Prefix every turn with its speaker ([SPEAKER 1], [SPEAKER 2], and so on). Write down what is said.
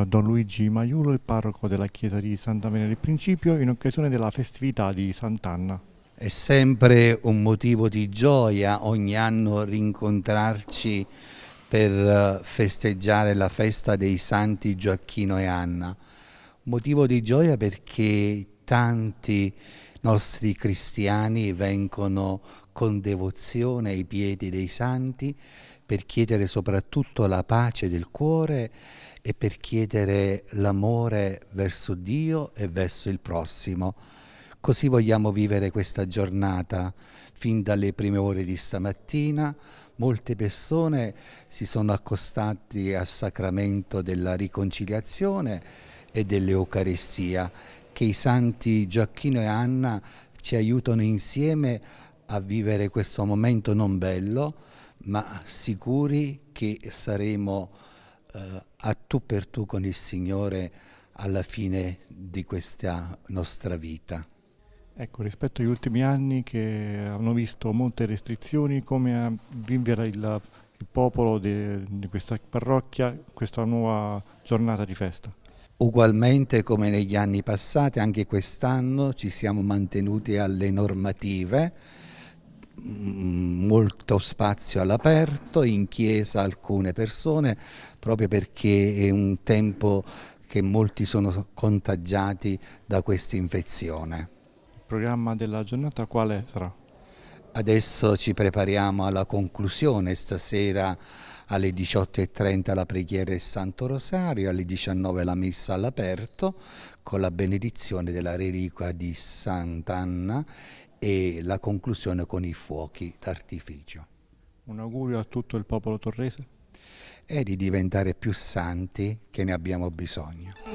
[SPEAKER 1] Eh, Don Luigi Maiulo, il parroco della chiesa di Santa Maria del Principio, in occasione della festività di Sant'Anna. È sempre un motivo di gioia ogni anno
[SPEAKER 2] rincontrarci per eh, festeggiare la festa dei santi Gioacchino e Anna. Motivo di gioia perché tanti nostri cristiani vengono con devozione ai piedi dei santi per chiedere soprattutto la pace del cuore e per chiedere l'amore verso Dio e verso il prossimo. Così vogliamo vivere questa giornata, fin dalle prime ore di stamattina. Molte persone si sono accostate al sacramento della riconciliazione e dell'Eucarestia che i santi Gioacchino e Anna ci aiutano insieme a vivere questo momento non bello, ma sicuri che saremo eh, a tu per tu con il Signore alla fine di questa nostra vita.
[SPEAKER 1] Ecco, rispetto agli ultimi anni che hanno visto molte restrizioni, come vivere il, il popolo di, questa parrocchia questa nuova giornata
[SPEAKER 2] di festa? Ugualmente come negli anni passati, anche quest'anno ci siamo mantenuti alle normative, mm, molto spazio all'aperto, in chiesa alcune persone, proprio perché è un tempo che molti sono contagiati da questa infezione. Il programma della giornata quale sarà? Adesso ci prepariamo alla conclusione, stasera alle 18.30 la preghiera e Santo Rosario, alle 19 la messa all'aperto con la benedizione della reliquia di Sant'Anna e la conclusione con i fuochi d'artificio. Un augurio a tutto il popolo torrese. E di diventare più santi che ne abbiamo
[SPEAKER 1] bisogno.